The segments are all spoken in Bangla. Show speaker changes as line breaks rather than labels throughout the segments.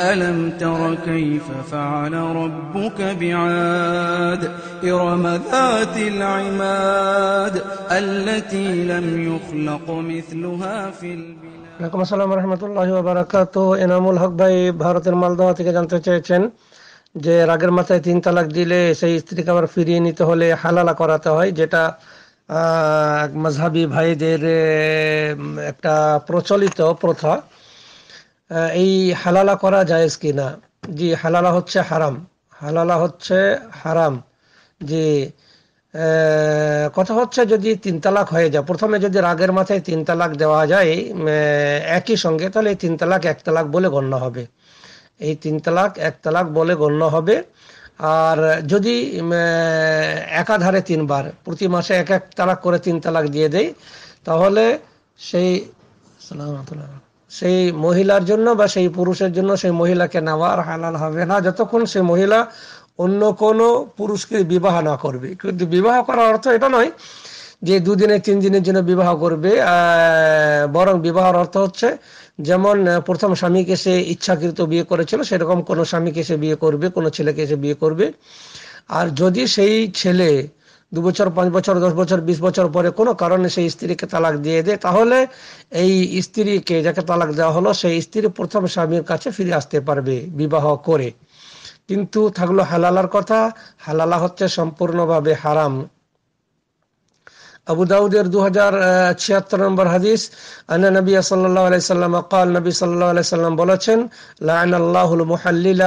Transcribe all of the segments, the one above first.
ألم تر كيف فعل ربك بعاد إرم ذات العماد التي لم يخلق مثلها في البلاد
আলাইকুম আসসালাম রহমতুল্লাহ বারাকাত এনামুল হক ভাই ভারতের মালদহ থেকে জানতে চেয়েছেন যে রাগের মাথায় তিন তালাক দিলে সেই স্ত্রীকে আবার ফিরিয়ে নিতে হলে হালালা করাতে হয় যেটা মাঝহাবি ভাইদের একটা প্রচলিত প্রথা এই হালালা করা জায়েজ কি না জি হালালা হচ্ছে হারাম হালালা হচ্ছে হারাম জি কথা হচ্ছে যদি তিন তালাক হয়ে যায় প্রথমে যদি রাগের মাথায় তিন তালাক দেওয়া যায় একই সঙ্গে তাহলে এই তিন তালাক এক তালাক বলে গণ্য হবে এই তিন তালাক এক তালাক বলে গণ্য হবে আর যদি একাধারে তিনবার প্রতি মাসে এক এক তালাক করে তিন তালাক দিয়ে দেয় তাহলে সেই সালাম সেই মহিলার জন্য বা সেই পুরুষের জন্য সেই মহিলাকে নেওয়ার হালাল হবে না যতক্ষণ সেই মহিলা অন্য কোনো পুরুষকে বিবাহ না করবে কিন্তু বিবাহ করার অর্থ এটা নয় যে দুদিনে তিন দিনের জন্য বিবাহ করবে বরং বিবাহর অর্থ হচ্ছে যেমন প্রথম স্বামীকে সে ইচ্ছাকৃত বিয়ে করেছিল সেরকম কোনো স্বামীকে সে বিয়ে করবে কোনো ছেলেকে সে বিয়ে করবে আর যদি সেই ছেলে দু বছর পাঁচ বছর দশ বছর বিশ বছর পরে কোনো কারণে সেই স্ত্রীকে তালাক দিয়ে দেয় তাহলে এই স্ত্রীকে যাকে তালাক দেওয়া হলো সেই স্ত্রী প্রথম স্বামীর কাছে ফিরে আসতে পারবে বিবাহ করে কিন্তু থাকলো হালালার কথা হালালা হচ্ছে সম্পূর্ণভাবে হারাম আবু দাউদের দু হাজার ছিয়াত্তর নম্বর হাদিস আনা নবী সাল্লাহ সাল্লাম আকাল নবী সাল্লাহ সাল্লাম বলেছেন লাইন আল্লাহ মোহাল্লিলা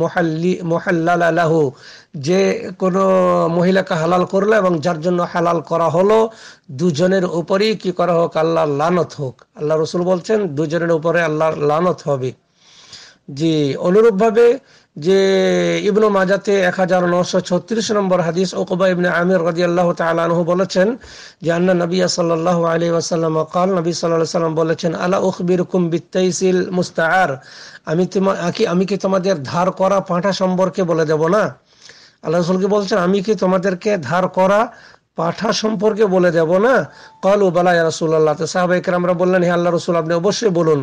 মোহাল্লি মোহাল্লাল আলাহু যে কোনো মহিলাকে হালাল করলো এবং যার জন্য হালাল করা হলো দুজনের উপরেই কি করা হোক আল্লাহ লানত হোক আল্লাহ রসুল বলছেন দুজনের উপরে আল্লাহর লানত হবে জি অনুরূপভাবে ভাবে যে ইবনু মাজাতে এক হাজার নশো ছত্রিশ নম্বর হাদিস ওকবা ইবনে আমির রাজি আল্লাহ তালু বলেছেন যে আন্না নবী সাল্লাহ আলী আসাল্লাম কাল নবী সাল্লাহ সাল্লাম বলেছেন আলা উখবির কুম বিত্তাইসিল মুস্তার আমি তোমার আমি কি তোমাদের ধার করা পাঠা সম্পর্কে বলে দেব না আল্লাহ রসুলকে বলছেন আমি কি তোমাদেরকে ধার করা পাঠা সম্পর্কে বলে দেব না কল উবালা রসুল্লাহ তো সাহাবা আমরা বললেন হে আল্লাহ রসুল আপনি অবশ্যই বলুন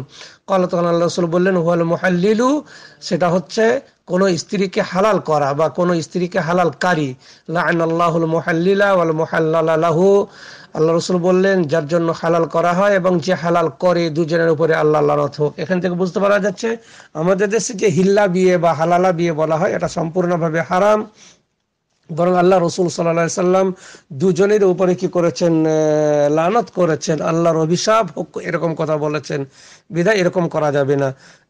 কল তখন আল্লাহ রসুল বললেন হুয়াল মোহাল্লিলু সেটা হচ্ছে কোনো স্ত্রীকে হালাল করা বা কোনো স্ত্রীকে হালাল কারি আল্লাহ রসুল বললেন যার জন্য হালাল করা হয় এবং যে হালাল করে দুজনের উপরে আল্লাহ আল্লাহ হোক এখান থেকে বুঝতে পারা যাচ্ছে আমাদের দেশে যে হিল্লা বিয়ে বা হালালা বিয়ে বলা হয় এটা সম্পূর্ণভাবে হারাম বরং আল্লাহ রসুল সাল্লা সাল্লাম দুজনের উপরে কি করেছেন লানত করেছেন আল্লাহর অভিশাপ এরকম কথা বলেছেন বিদায় এরকম করা যাবে না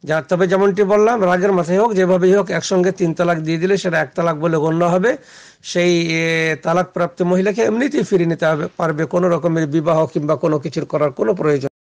যার তবে যেমনটি বললাম রাগের মাথায় হোক যেভাবেই হোক একসঙ্গে তিন তালাক দিয়ে দিলে সেটা এক তালাক বলে গণ্য হবে সেই তালাক প্রাপ্ত মহিলাকে এমনিতেই ফিরিয়ে নিতে হবে পারবে কোনো রকমের বিবাহ কিংবা কোনো কিছুর করার কোনো প্রয়োজন